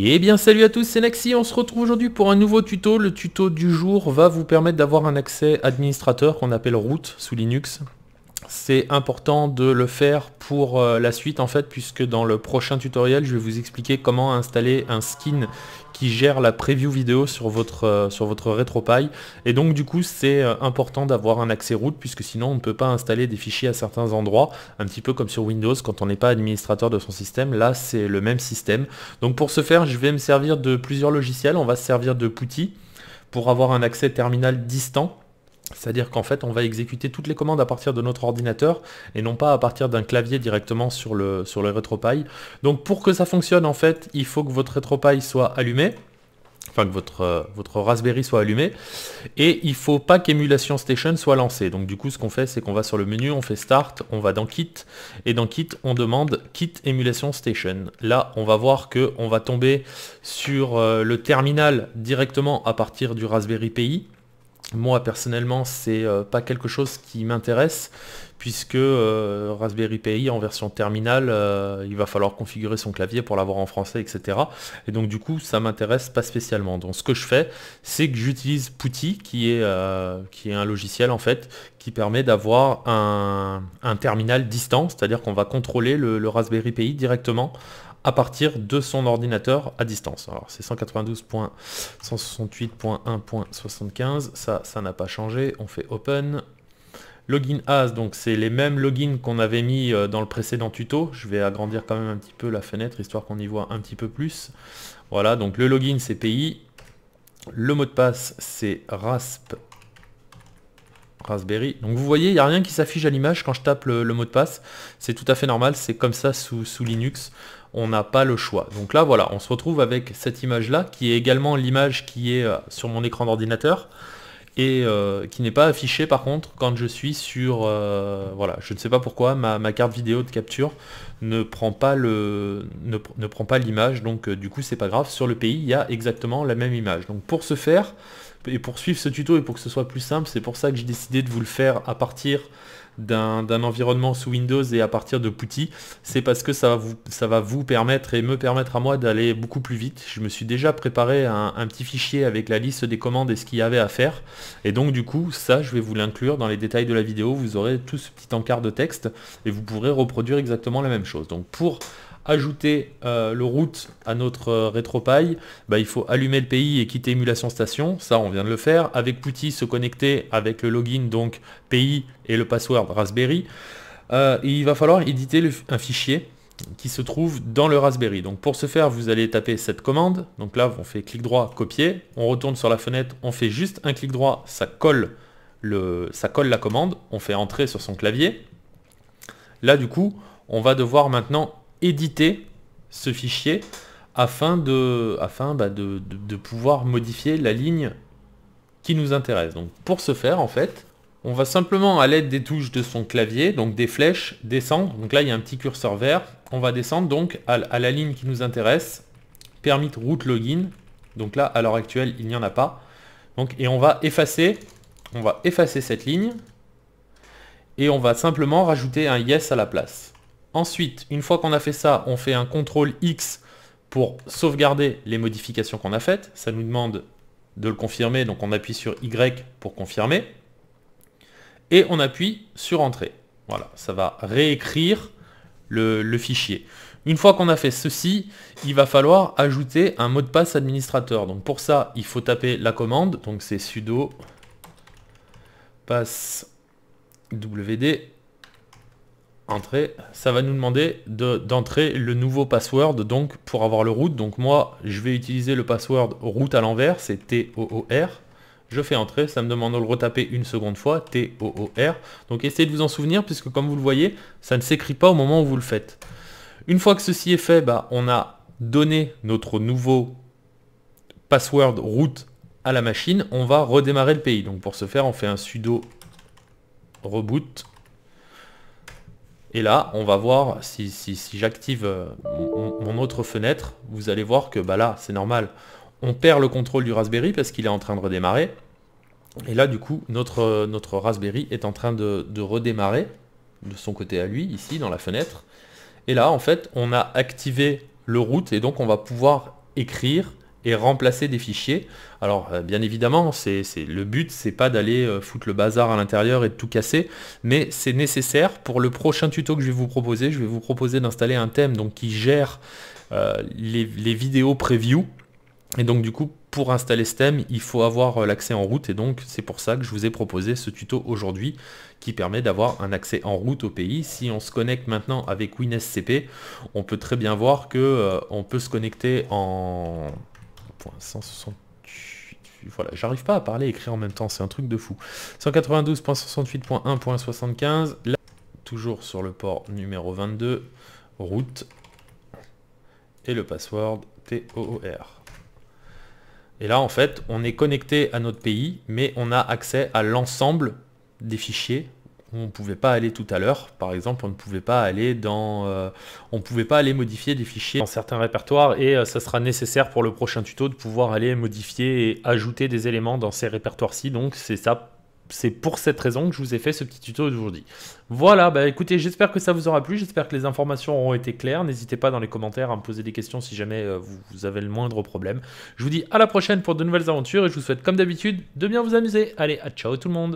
Et eh bien salut à tous, c'est Naxi, on se retrouve aujourd'hui pour un nouveau tuto. Le tuto du jour va vous permettre d'avoir un accès administrateur qu'on appelle root sous Linux c'est important de le faire pour euh, la suite en fait puisque dans le prochain tutoriel je vais vous expliquer comment installer un skin qui gère la preview vidéo sur votre, euh, sur votre RetroPie. Et donc du coup c'est euh, important d'avoir un accès route puisque sinon on ne peut pas installer des fichiers à certains endroits, un petit peu comme sur Windows quand on n'est pas administrateur de son système. Là c'est le même système. Donc pour ce faire je vais me servir de plusieurs logiciels. On va se servir de Putty pour avoir un accès terminal distant c'est-à-dire qu'en fait, on va exécuter toutes les commandes à partir de notre ordinateur et non pas à partir d'un clavier directement sur le, sur le RetroPie. Donc pour que ça fonctionne, en fait, il faut que votre RetroPie soit allumé, enfin que votre, euh, votre Raspberry soit allumé, et il ne faut pas qu'Emulation Station soit lancé. Donc du coup, ce qu'on fait, c'est qu'on va sur le menu, on fait Start, on va dans Kit, et dans Kit, on demande Kit Emulation Station. Là, on va voir qu'on va tomber sur euh, le terminal directement à partir du Raspberry Pi, moi personnellement, c'est euh, pas quelque chose qui m'intéresse puisque euh, Raspberry Pi en version terminale, euh, il va falloir configurer son clavier pour l'avoir en français, etc. Et donc du coup, ça m'intéresse pas spécialement. Donc ce que je fais, c'est que j'utilise Putty, qui est, qui est un logiciel en fait, qui permet d'avoir un, terminal distant, c'est-à-dire qu'on va contrôler le Raspberry Pi directement à partir de son ordinateur à distance. Alors c'est 192.168.1.75, ça, ça n'a pas changé, on fait open. Login as, donc c'est les mêmes logins qu'on avait mis euh, dans le précédent tuto. Je vais agrandir quand même un petit peu la fenêtre, histoire qu'on y voit un petit peu plus. Voilà, donc le login c'est PI, le mot de passe c'est rasp Raspberry. Donc vous voyez, il n'y a rien qui s'affiche à l'image quand je tape le, mot de passe. C'est tout à fait normal, c'est comme ça sous, Linux, on n'a pas le choix. Donc là, voilà, on se retrouve avec cette image-là, qui est également l'image qui est euh, sur mon écran d'ordinateur et euh, qui n'est pas affichée par contre quand je suis sur... Euh, voilà, je ne sais pas pourquoi, ma, carte vidéo de capture ne prend pas ne, prend pas l'image, donc du coup c'est pas grave, sur le pays il y a exactement la même image. Donc pour ce faire, et pour suivre ce tuto et pour que ce soit plus simple, c'est pour ça que j'ai décidé de vous le faire à partir d'un environnement sous Windows et à partir de Pouty. c'est parce que ça, va vous permettre et me permettre à moi d'aller beaucoup plus vite. Je me suis déjà préparé un, un, petit fichier avec la liste des commandes et ce qu'il y avait à faire. Et donc du coup, ça, je vais vous l'inclure dans les détails de la vidéo. Vous aurez tout ce petit encart de texte et vous pourrez reproduire exactement la même chose. Donc pour ajouter euh, le route à notre euh, bah, il faut allumer le pays et quitter émulation station, ça on vient de le faire, avec Putty se connecter avec le login donc pays et le password Raspberry. Euh, il va falloir éditer un fichier qui se trouve dans le Raspberry. Donc pour ce faire, vous allez taper cette commande. Donc là, on fait clic droit, copier. On retourne sur la fenêtre, on fait juste un clic droit, ça colle, le, ça colle la commande. On fait entrer sur son clavier. Là, du coup, on va devoir maintenant éditer ce fichier afin de, afin, bah, de, pouvoir modifier la ligne qui nous intéresse. Donc pour ce faire, en fait, on va simplement à l'aide des touches de son clavier, donc des flèches, descendre. Donc là, il y a un petit curseur vert. On va descendre donc à, la ligne qui nous intéresse, permit route login. Donc là, à l'heure actuelle, il n'y en a pas. Donc, et on va effacer, on va effacer cette ligne et on va simplement rajouter un yes à la place. Ensuite, une fois qu'on a fait ça, on fait un contrôle X pour sauvegarder les modifications qu'on a faites. Ça nous demande de le confirmer, donc on appuie sur Y pour confirmer. Et on appuie sur Entrée. Voilà, ça va réécrire le, fichier. Une fois qu'on a fait ceci, il va falloir ajouter un mot de passe administrateur. Donc pour ça, il faut taper la commande. Donc c'est sudo passwd » wd Entrée, ça va nous demander d'entrer le nouveau password donc pour avoir le root. Donc moi, je vais utiliser le password root à l'envers, c'est T-O-O-R. Je fais entrer, ça me demande de le retaper une seconde fois, T-O-O-R. Donc essayez de vous en souvenir puisque comme vous le voyez, ça ne s'écrit pas au moment où vous le faites. Une fois que ceci est fait, bah, on a donné notre nouveau password root à la machine. On va redémarrer le pays. Donc pour ce faire, on fait un sudo reboot et là, on va voir, si, j'active euh, mon, autre fenêtre, vous allez voir que bah là, c'est normal. On perd le contrôle du Raspberry parce qu'il est en train de redémarrer. Et là, du coup, notre, euh, notre Raspberry est en train de, de redémarrer de son côté à lui, ici, dans la fenêtre. Et là, en fait, on a activé le route et donc on va pouvoir écrire et remplacer des fichiers. Alors euh, bien évidemment, c'est le but, c'est pas d'aller euh, foutre le bazar à l'intérieur et de tout casser, mais c'est nécessaire pour le prochain tuto que je vais vous proposer. Je vais vous proposer d'installer un thème donc, qui gère euh, les, vidéos preview. Et donc du coup, pour installer ce thème, il faut avoir l'accès en route et donc c'est pour ça que je vous ai proposé ce tuto aujourd'hui qui permet d'avoir un accès en route au pays. Si on se connecte maintenant avec WinSCP, on peut très bien voir qu'on on peut se connecter en, voilà, j'arrive pas à parler et écrire en même temps, c'est un truc de fou. 192.68.1.75. Là, toujours sur le port numéro 22, route et le password TOOR. Et là, en fait, on est connecté à notre pays, mais on a accès à l'ensemble des fichiers on ne pouvait pas aller tout à l'heure. Par exemple, on ne pouvait pas aller dans, euh, on pouvait pas aller modifier des fichiers dans certains répertoires et euh, ça sera nécessaire pour le prochain tuto de pouvoir aller modifier et ajouter des éléments dans ces répertoires-ci. Donc c'est ça. C'est pour cette raison que je vous ai fait ce petit tuto d'aujourd'hui. Voilà, bah écoutez, j'espère que ça vous aura plu, j'espère que les informations auront été claires. N'hésitez pas dans les commentaires à me poser des questions si jamais euh, vous avez le moindre problème. Je vous dis à la prochaine pour de nouvelles aventures et je vous souhaite comme d'habitude de bien vous amuser. Allez, à ciao tout le monde